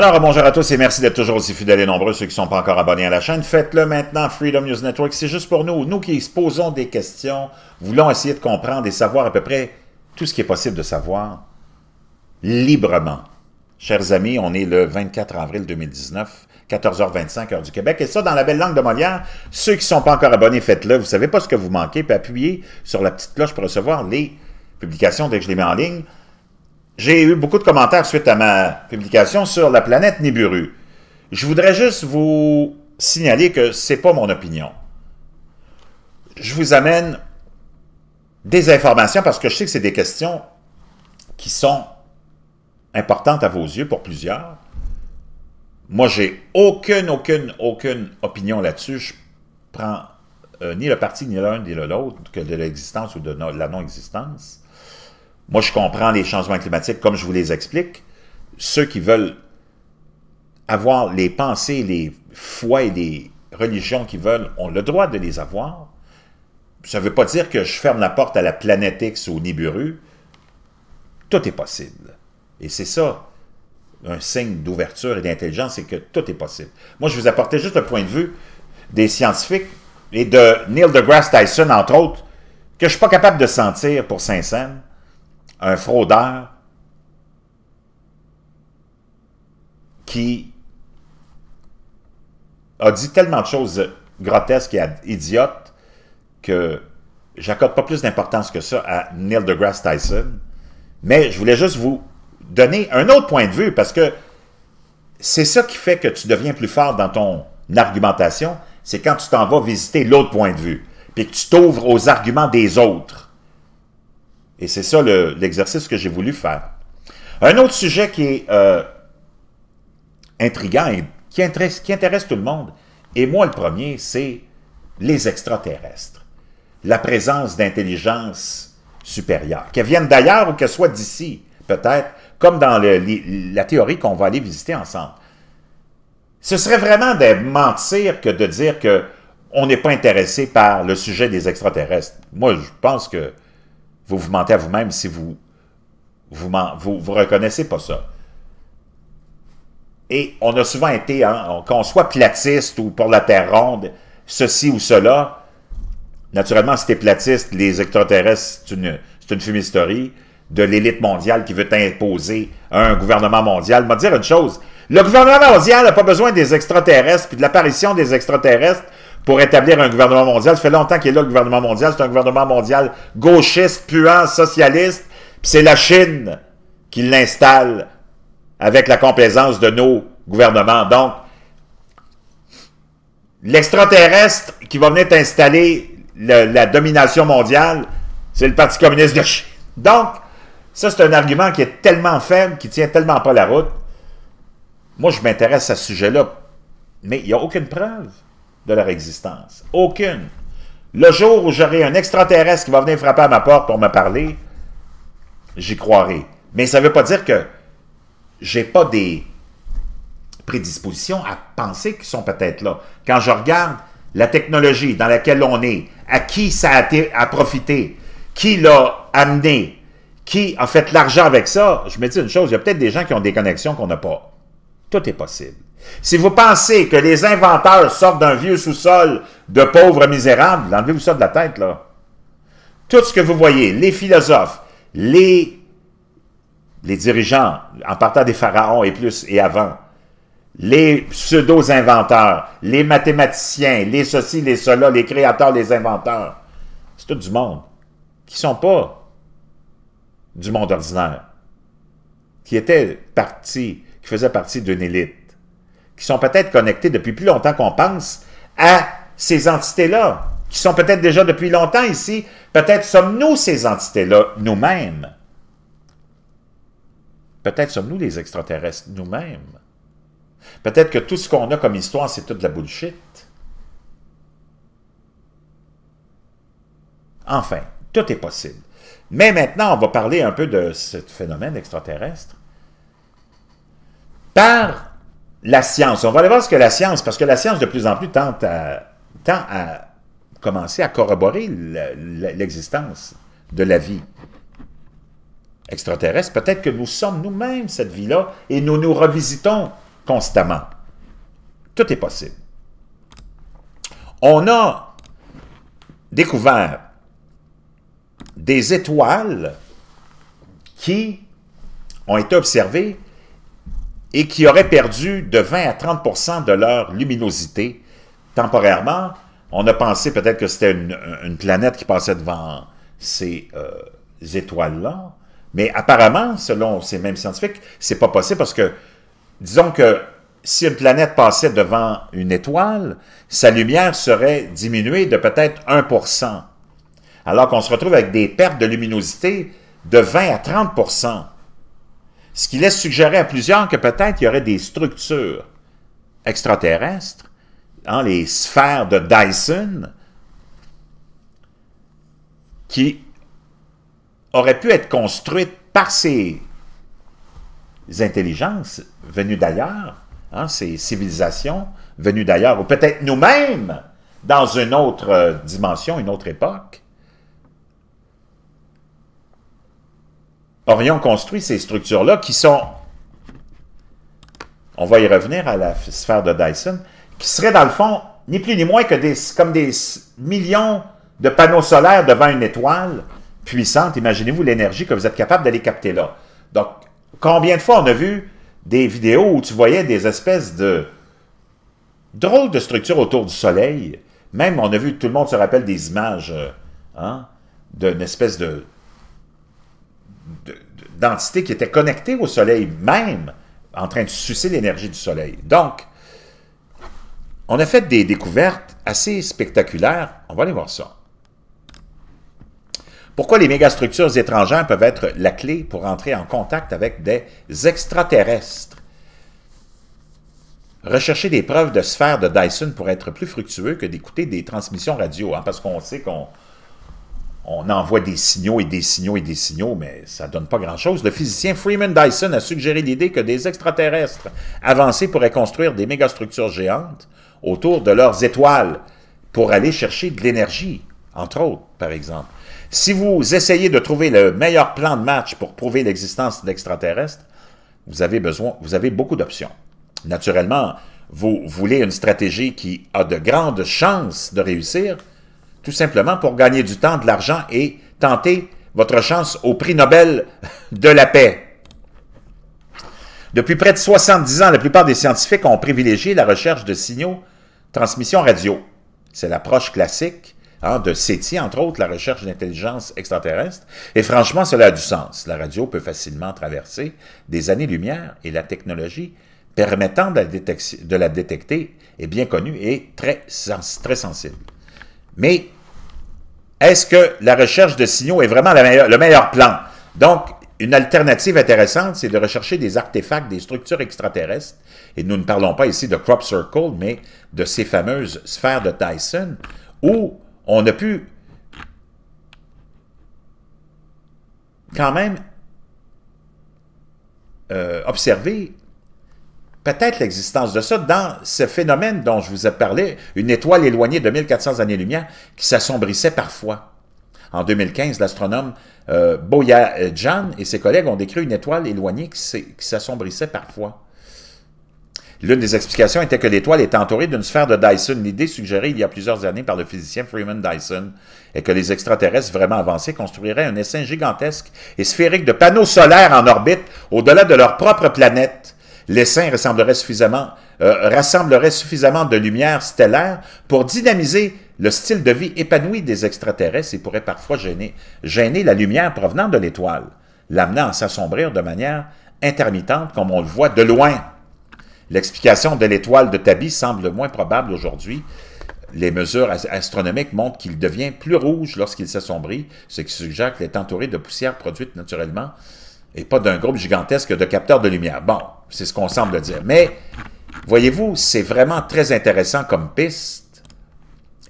Alors, bonjour à tous et merci d'être toujours aussi fidèles et nombreux. Ceux qui ne sont pas encore abonnés à la chaîne, faites-le maintenant, Freedom News Network. C'est juste pour nous, nous qui exposons des questions, voulons essayer de comprendre et savoir à peu près tout ce qui est possible de savoir librement. Chers amis, on est le 24 avril 2019. 14h25, heure du Québec. Et ça, dans la belle langue de Molière, ceux qui ne sont pas encore abonnés, faites-le. Vous ne savez pas ce que vous manquez, puis appuyez sur la petite cloche pour recevoir les publications dès que je les mets en ligne. J'ai eu beaucoup de commentaires suite à ma publication sur la planète Nibiru. Je voudrais juste vous signaler que ce n'est pas mon opinion. Je vous amène des informations parce que je sais que c'est des questions qui sont importantes à vos yeux pour plusieurs. Moi, j'ai aucune, aucune, aucune opinion là-dessus. Je prends euh, ni le parti, ni l'un, ni l'autre, que de l'existence ou de la non-existence. Moi, je comprends les changements climatiques comme je vous les explique. Ceux qui veulent avoir les pensées, les foi et les religions qu'ils veulent ont le droit de les avoir. Ça ne veut pas dire que je ferme la porte à la planète X ou au Nibiru. Tout est possible. Et c'est ça, un signe d'ouverture et d'intelligence, c'est que tout est possible. Moi, je vous apportais juste un point de vue des scientifiques et de Neil deGrasse Tyson, entre autres, que je ne suis pas capable de sentir pour Saint-Saëns un fraudeur qui a dit tellement de choses grotesques et idiotes que j'accorde pas plus d'importance que ça à Neil deGrasse Tyson. Mais je voulais juste vous donner un autre point de vue parce que c'est ça qui fait que tu deviens plus fort dans ton argumentation, c'est quand tu t'en vas visiter l'autre point de vue, puis que tu t'ouvres aux arguments des autres. Et c'est ça l'exercice que j'ai voulu faire. Un autre sujet qui est euh, intriguant et qui intéresse, tout le monde, et moi le premier, c'est les extraterrestres. La présence d'intelligence supérieure, qu'elles viennent d'ailleurs ou qu'elles soit d'ici, peut-être, comme dans la théorie qu'on va aller visiter ensemble. Ce serait vraiment de mentir que de dire que on n'est pas intéressé par le sujet des extraterrestres. Moi, je pense que vous vous mentez à vous-même si vous vous, vous reconnaissez pas ça. Et on a souvent été, hein, qu'on soit platiste ou pour la terre ronde, ceci ou cela, naturellement, si es platiste, les extraterrestres, c'est une, une fumisterie de l'élite mondiale qui veut imposer un gouvernement mondial. Mais dire une chose, le gouvernement mondial n'a pas besoin des extraterrestres puis de l'apparition des extraterrestres pour établir un gouvernement mondial. Ça fait longtemps qu'il est là, le gouvernement mondial. C'est un gouvernement mondial gauchiste, puant, socialiste. Puis c'est la Chine qui l'installe avec la complaisance de nos gouvernements. Donc, l'extraterrestre qui va venir installer la domination mondiale, c'est le Parti communiste de Chine. Donc, ça, c'est un argument qui est tellement faible, qui tient tellement pas la route. Moi, je m'intéresse à ce sujet-là, mais il n'y a aucune preuve de leur existence. Aucune. Le jour où j'aurai un extraterrestre qui va venir frapper à ma porte pour me parler, j'y croirai. Mais ça ne veut pas dire que j'ai pas des prédispositions à penser qu'ils sont peut-être là. Quand je regarde la technologie dans laquelle on est, à qui ça a, été, à profité, qui l'a amené, qui a fait l'argent avec ça, je me dis une chose, il y a peut-être des gens qui ont des connexions qu'on n'a pas. Tout est possible. Si vous pensez que les inventeurs sortent d'un vieux sous-sol de pauvres misérables, enlevez-vous ça de la tête, là. Tout ce que vous voyez, les philosophes, les, les dirigeants, en partant des pharaons et plus et avant, les pseudo-inventeurs, les mathématiciens, les ceci, les cela, les créateurs, les inventeurs, c'est tout du monde qui ne sont pas du monde ordinaire, qui étaient partie, qui faisait partie d'une élite qui sont peut-être connectés depuis plus longtemps qu'on pense à ces entités-là, qui sont peut-être déjà depuis longtemps ici. Peut-être sommes-nous ces entités-là nous-mêmes. Peut-être sommes-nous les extraterrestres nous-mêmes. Peut-être que tout ce qu'on a comme histoire, c'est toute la bullshit. Enfin, tout est possible. Mais maintenant, on va parler un peu de ce phénomène extraterrestre. Par la science. On va aller voir ce que la science, parce que la science de plus en plus tente à, tend à commencer à corroborer l'existence de la vie extraterrestre. Peut-être que nous sommes nous-mêmes cette vie-là et nous nous revisitons constamment. Tout est possible. On a découvert des étoiles qui ont été observées et qui auraient perdu de 20 à 30 de leur luminosité temporairement. On a pensé peut-être que c'était une, planète qui passait devant ces euh, étoiles-là, mais apparemment, selon ces mêmes scientifiques, c'est pas possible parce que, disons que si une planète passait devant une étoile, sa lumière serait diminuée de peut-être 1 alors qu'on se retrouve avec des pertes de luminosité de 20 à 30 ce qui laisse suggérer à plusieurs que peut-être il y aurait des structures extraterrestres, les sphères de Dyson, qui auraient pu être construites par ces intelligences venues d'ailleurs, hein, ces civilisations venues d'ailleurs, ou peut-être nous-mêmes dans une autre euh, dimension, une autre époque, aurions construit ces structures-là qui sont, on va y revenir à la sphère de Dyson, qui seraient dans le fond ni plus ni moins que des, comme des millions de panneaux solaires devant une étoile puissante. Imaginez-vous l'énergie que vous êtes capable d'aller capter là. Donc, combien de fois on a vu des vidéos où tu voyais des espèces de drôles de structures autour du Soleil. Même, on a vu, tout le monde se rappelle des images euh, hein, d'une espèce de d'entités qui étaient connectées au Soleil même, en train de sucer l'énergie du Soleil. Donc, on a fait des découvertes assez spectaculaires. On va aller voir ça. Pourquoi les mégastructures étrangères peuvent être la clé pour entrer en contact avec des extraterrestres? Rechercher des preuves de sphères de Dyson pourrait être plus fructueux que d'écouter des transmissions radio, hein, parce qu'on sait qu'on on envoie des signaux et des signaux et des signaux, mais ça ne donne pas grand-chose. Le physicien Freeman Dyson a suggéré l'idée que des extraterrestres avancés pourraient construire des mégastructures géantes autour de leurs étoiles pour aller chercher de l'énergie, entre autres, par exemple. Si vous essayez de trouver le meilleur plan de match pour prouver l'existence d'extraterrestres, vous avez besoin, vous avez beaucoup d'options. Naturellement, vous voulez une stratégie qui a de grandes chances de réussir, tout simplement pour gagner du temps, de l'argent et tenter votre chance au prix Nobel de la paix. Depuis près de 70 ans, la plupart des scientifiques ont privilégié la recherche de signaux transmission radio. C'est l'approche classique hein, de SETI, entre autres, la recherche d'intelligence extraterrestre. Et franchement, cela a du sens. La radio peut facilement traverser des années-lumière et la technologie permettant de la, détecter est bien connue et très, très sensible. Mais est-ce que la recherche de signaux est vraiment le meilleur plan? Donc, une alternative intéressante, c'est de rechercher des artefacts, des structures extraterrestres. Et nous ne parlons pas ici de crop circle, mais de ces fameuses sphères de Tyson, où on a pu quand même euh, observer peut-être l'existence de ça dans ce phénomène dont je vous ai parlé, une étoile éloignée de 1400 années-lumière qui s'assombrissait parfois. En 2015, l'astronome euh, Boya Jan et ses collègues ont décrit une étoile éloignée qui s'assombrissait parfois. L'une des explications était que l'étoile est entourée d'une sphère de Dyson, l'idée suggérée il y a plusieurs années par le physicien Freeman Dyson, et que les extraterrestres vraiment avancés construiraient un essaim gigantesque et sphérique de panneaux solaires en orbite au-delà de leur propre planète. L'essai suffisamment, euh, rassemblerait suffisamment de lumière stellaire pour dynamiser le style de vie épanoui des extraterrestres et pourrait parfois gêner, gêner la lumière provenant de l'étoile, l'amenant à s'assombrir de manière intermittente comme on le voit de loin. L'explication de l'étoile de Tabi semble moins probable aujourd'hui. Les mesures astronomiques montrent qu'il devient plus rouge lorsqu'il s'assombrit, ce qui suggère qu'il est entouré de poussière produite naturellement et pas d'un groupe gigantesque de capteurs de lumière. Bon, c'est ce qu'on semble dire. Mais, voyez-vous, c'est vraiment très intéressant comme piste.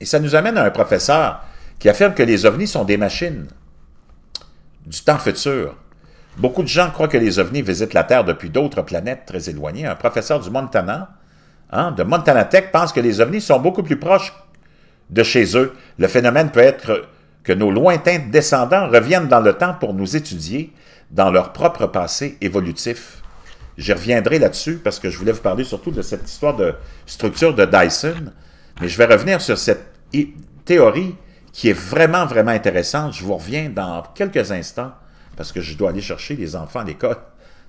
Et ça nous amène à un professeur qui affirme que les ovnis sont des machines du temps futur. Beaucoup de gens croient que les ovnis visitent la Terre depuis d'autres planètes très éloignées. Un professeur du Montana, hein, de Montana Tech, pense que les ovnis sont beaucoup plus proches de chez eux. Le phénomène peut être que nos lointains descendants reviennent dans le temps pour nous étudier dans leur propre passé évolutif. Je reviendrai là-dessus parce que je voulais vous parler surtout de cette histoire de structure de Dyson. Mais je vais revenir sur cette théorie qui est vraiment, vraiment intéressante. Je vous reviens dans quelques instants parce que je dois aller chercher les enfants à l'école.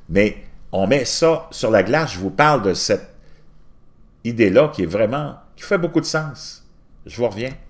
Mais on met ça sur la glace. Je vous parle de cette idée-là qui est vraiment, qui fait beaucoup de sens. Je vous reviens.